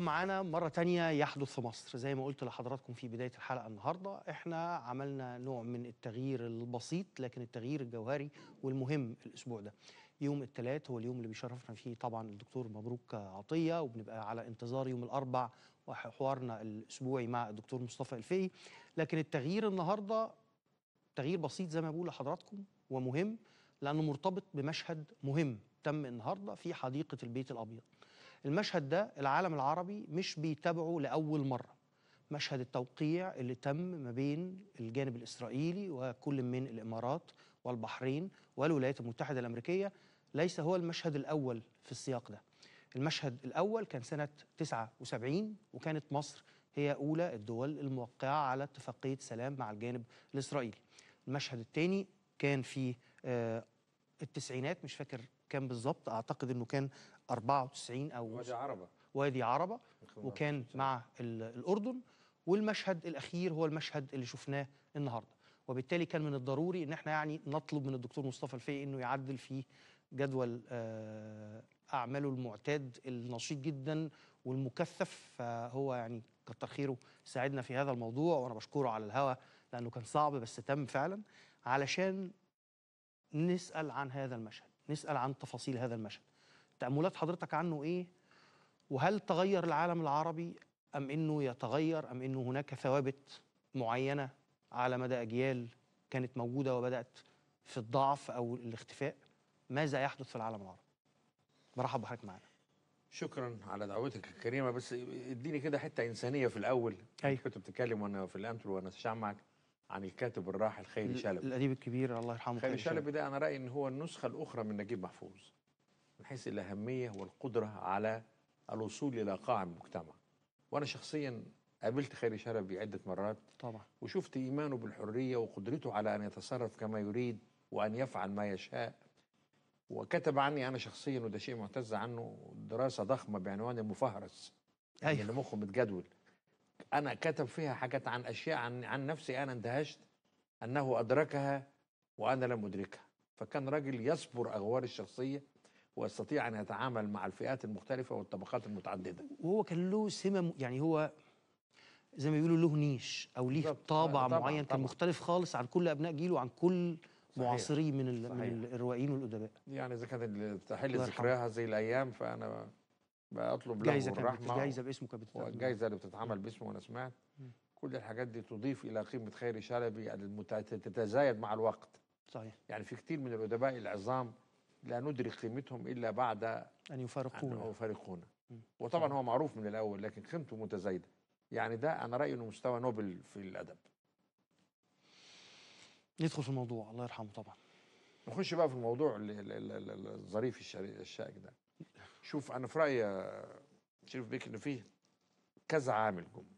معانا مرة تانية يحدث في مصر زي ما قلت لحضراتكم في بداية الحلقة النهاردة احنا عملنا نوع من التغيير البسيط لكن التغيير الجوهري والمهم الأسبوع ده يوم الثلاث هو اليوم اللي بيشرفنا فيه طبعا الدكتور مبروك عطية وبنبقى على انتظار يوم الأربع وحوارنا الأسبوعي مع الدكتور مصطفى الفقي لكن التغيير النهاردة تغيير بسيط زي ما بقول لحضراتكم ومهم لأنه مرتبط بمشهد مهم تم النهاردة في حديقة البيت الأبيض المشهد ده العالم العربي مش بيتابعه لاول مره مشهد التوقيع اللي تم ما بين الجانب الاسرائيلي وكل من الامارات والبحرين والولايات المتحده الامريكيه ليس هو المشهد الاول في السياق ده المشهد الاول كان سنه 79 وكانت مصر هي اولى الدول الموقعه على اتفاقيه سلام مع الجانب الاسرائيلي المشهد الثاني كان في آه، التسعينات مش فاكر كان بالظبط اعتقد انه كان 94 او وادي عربه وادي عربه وكان مع الاردن والمشهد الاخير هو المشهد اللي شفناه النهارده وبالتالي كان من الضروري ان احنا يعني نطلب من الدكتور مصطفى الفي انه يعدل في جدول آه، اعماله المعتاد النشيط جدا والمكثف فهو يعني كتر خيره ساعدنا في هذا الموضوع وانا بشكره على الهوى لانه كان صعب بس تم فعلا علشان نسال عن هذا المشهد نسأل عن تفاصيل هذا المشهد تأملات حضرتك عنه إيه وهل تغير العالم العربي أم أنه يتغير أم أنه هناك ثوابت معينة على مدى أجيال كانت موجودة وبدأت في الضعف أو الاختفاء ماذا يحدث في العالم العربي برحب بحضرتك معنا شكرا على دعوتك الكريمه بس اديني كده حته انسانيه في الاول أي. أيوه. كنت بتتكلم وانا في الانترو وانا معك عن الكاتب الراحل خيري شلبي الأديب الكبير الله يرحمه خيري شلبي ده أنا رأيي إن هو النسخة الأخرى من نجيب محفوظ من حيث الأهمية والقدرة على الوصول إلى قاع المجتمع وأنا شخصيا قابلت خيري شلبي عدة مرات طبعا وشفت إيمانه بالحرية وقدرته على أن يتصرف كما يريد وأن يفعل ما يشاء وكتب عني أنا شخصيا وده شيء معتز عنه دراسة ضخمة بعنوان المفهرس يعني أيوة. اللي مخه متجدول أنا كتب فيها حاجات عن أشياء عن, عن نفسي أنا اندهشت أنه أدركها وأنا لم أدركها فكان راجل يصبر أغوار الشخصية ويستطيع أن يتعامل مع الفئات المختلفة والطبقات المتعددة وهو كان له سمة يعني هو زي ما بيقولوا له نيش أو ليه طابع طبعًا معين طبعًا كان مختلف خالص عن كل أبناء جيله وعن كل معاصريه من, من الروائيين والأدباء يعني إذا كانت تحل ذكراها زي الأيام فأنا بطلب له جايزة الرحمه جايزه باسمه كانت الجايزه اللي بتتعمل باسمه وانا سمعت كل الحاجات دي تضيف الى قيمه خيري شلبي يعني تتزايد مع الوقت صحيح يعني في كثير من الادباء العظام لا ندرك قيمتهم الا بعد ان يفارقونا أن يفارقونا وطبعا هو معروف من الاول لكن قيمته متزايده يعني ده انا رايي انه مستوى نوبل في الادب ندخل في الموضوع الله يرحمه طبعا نخش بقى في الموضوع الظريف الشائك ده شوف انا في رايي شريف بيك ان فيه كذا عامل جم